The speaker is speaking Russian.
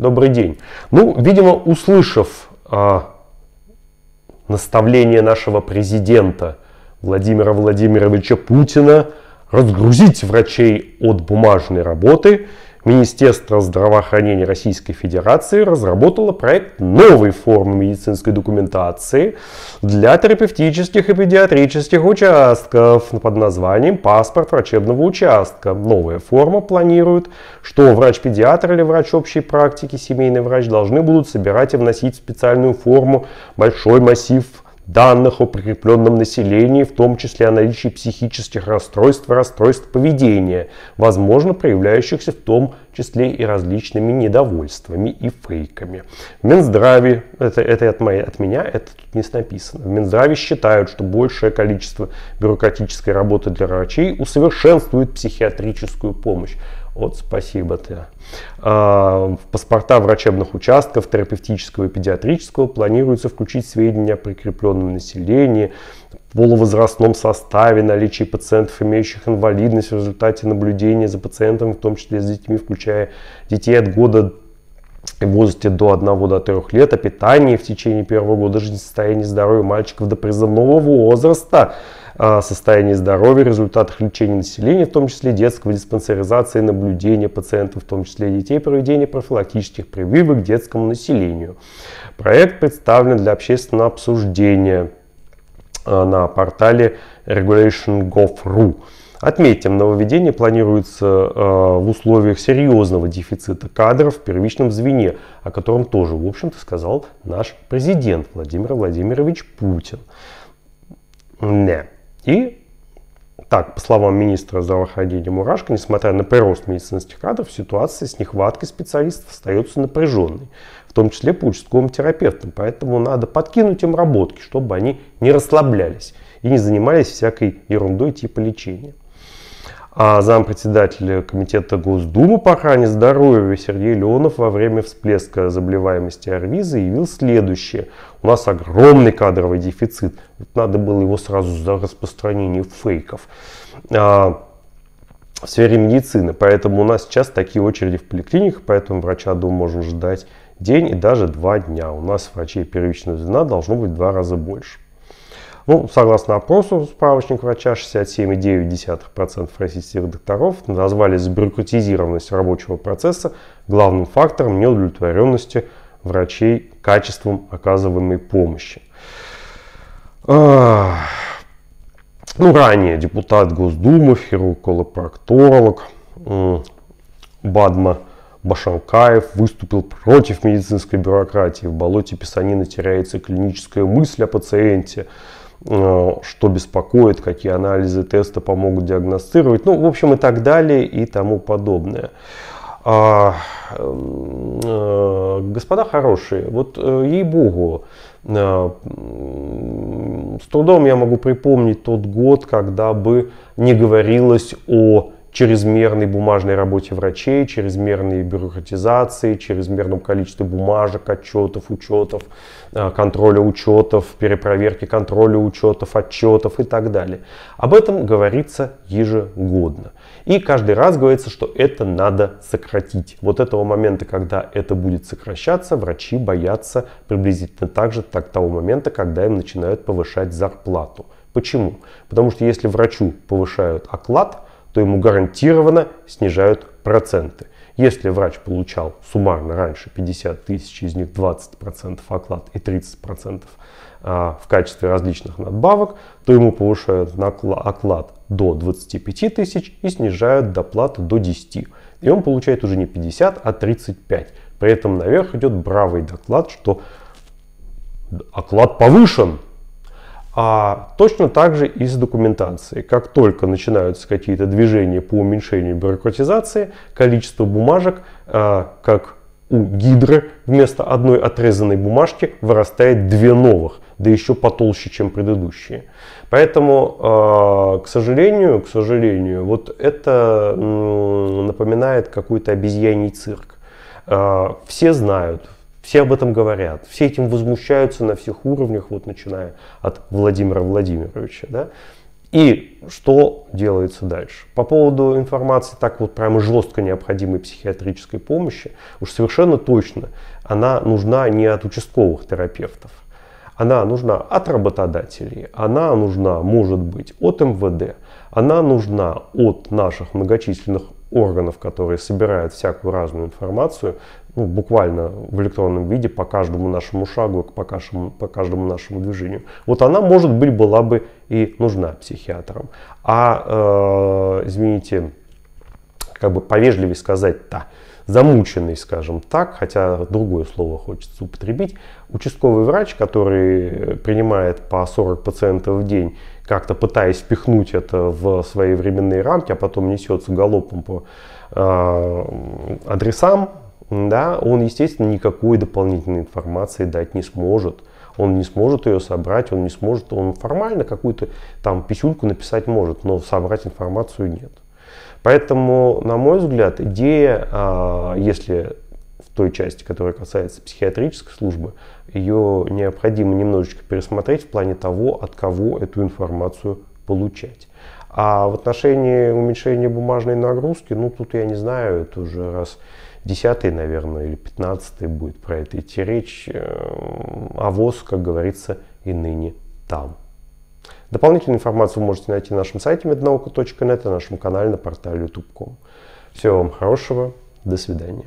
добрый день. Ну, видимо, услышав а, наставление нашего президента Владимира Владимировича Путина разгрузить врачей от бумажной работы, Министерство здравоохранения Российской Федерации разработало проект новой формы медицинской документации для терапевтических и педиатрических участков под названием «Паспорт врачебного участка». Новая форма планирует, что врач-педиатр или врач общей практики, семейный врач должны будут собирать и вносить в специальную форму большой массив данных о прикрепленном населении, в том числе о наличии психических расстройств и расстройств поведения, возможно, проявляющихся в том числе и различными недовольствами и фейками. В Минздраве, это, это от, моей, от меня, это тут не написано, в Минздраве считают, что большее количество бюрократической работы для врачей усовершенствует психиатрическую помощь. Вот спасибо тебе. А, в паспорта врачебных участков терапевтического и педиатрического планируется включить сведения о прикрепленном населении, полувозрастном составе, наличии пациентов, имеющих инвалидность в результате наблюдения за пациентом, в том числе с детьми, включая детей от года в возрасте до 1 до 3 лет, о питании в течение первого года жизни, состоянии здоровья мальчиков до призывного возраста, а, состоянии здоровья, результатах лечения населения, в том числе детского диспансеризации, наблюдения пациентов, в том числе детей, проведения профилактических прививок детскому населению. Проект представлен для общественного обсуждения а, на портале regulation.gov.ru. Отметим, нововведение планируется э, в условиях серьезного дефицита кадров в первичном звене, о котором тоже, в общем-то, сказал наш президент Владимир Владимирович Путин. Не. И так, по словам министра здравоохранения Мурашко, несмотря на прирост медицинских кадров, ситуация с нехваткой специалистов остается напряженной, в том числе по участковым терапевтам. Поэтому надо подкинуть им работки, чтобы они не расслаблялись и не занимались всякой ерундой типа лечения а зампредседателя Комитета Госдумы по охране здоровья Сергей Леонов во время всплеска заболеваемости ОРВИ заявил следующее. У нас огромный кадровый дефицит. надо было его сразу за распространение фейков а, в сфере медицины. Поэтому у нас сейчас такие очереди в поликлиниках, поэтому врача дома можно ждать день и даже два дня. У нас врачей первичного звена должно быть в два раза больше. Ну, согласно опросу справочник врача, 67,9% российских докторов назвали сбюрократизированность рабочего процесса главным фактором неудовлетворенности врачей качеством оказываемой помощи. А, ну, ранее депутат Госдумы, хирург-колопрокторолог Бадма Башанкаев выступил против медицинской бюрократии. В болоте писанины теряется клиническая мысль о пациенте – Э, что беспокоит, какие анализы, тесты помогут диагностировать, ну, в общем, и так далее, и тому подобное. А, э, господа хорошие, вот э, ей-богу, с трудом я могу припомнить тот год, когда бы не говорилось о чрезмерной бумажной работе врачей, чрезмерной бюрократизации, чрезмерном количестве бумажек, отчетов, учетов, э, контроля учетов, перепроверки контроля учетов, отчетов и так далее. Об этом говорится ежегодно. И каждый раз говорится, что это надо сократить. Вот этого момента, когда это будет сокращаться, врачи боятся приблизительно так же так, того момента, когда им начинают повышать зарплату. Почему? Потому что если врачу повышают оклад – то ему гарантированно снижают проценты. Если врач получал суммарно раньше 50 тысяч, из них 20% оклад и 30% а, в качестве различных надбавок, то ему повышают оклад до 25 тысяч и снижают доплату до 10. И он получает уже не 50, а 35. При этом наверх идет бравый доклад, что оклад повышен, а точно так же и с документацией. Как только начинаются какие-то движения по уменьшению бюрократизации, количество бумажек, э, как у гидры, вместо одной отрезанной бумажки вырастает две новых, да еще потолще, чем предыдущие. Поэтому, э, к сожалению, к сожалению, вот это э, напоминает какой-то обезьяний цирк. Э, все знают, все об этом говорят, все этим возмущаются на всех уровнях, вот начиная от Владимира Владимировича. Да? И что делается дальше? По поводу информации так вот прямо жестко необходимой психиатрической помощи, уж совершенно точно она нужна не от участковых терапевтов. Она нужна от работодателей, она нужна, может быть, от МВД, она нужна от наших многочисленных органов, которые собирают всякую разную информацию, ну, буквально в электронном виде по каждому нашему шагу, по каждому, по каждому нашему движению. Вот она, может быть, была бы и нужна психиатрам. А, э, извините, как бы повежливее сказать-то, да, замученный, скажем так, хотя другое слово хочется употребить, участковый врач, который э, принимает по 40 пациентов в день, как-то пытаясь впихнуть это в свои временные рамки, а потом несется галопом по э, адресам, да, он, естественно, никакой дополнительной информации дать не сможет. Он не сможет ее собрать, он не сможет, он формально какую-то там писюльку написать может, но собрать информацию нет. Поэтому, на мой взгляд, идея, а, если в той части, которая касается психиатрической службы, ее необходимо немножечко пересмотреть в плане того, от кого эту информацию получать. А в отношении уменьшения бумажной нагрузки, ну тут я не знаю, это уже раз десятый, наверное, или пятнадцатый будет про это идти речь. Эм, а ВОЗ, как говорится, и ныне там. Дополнительную информацию вы можете найти на нашем сайте mednauka.net и на нашем канале на портале youtube.com. Всего вам хорошего, до свидания.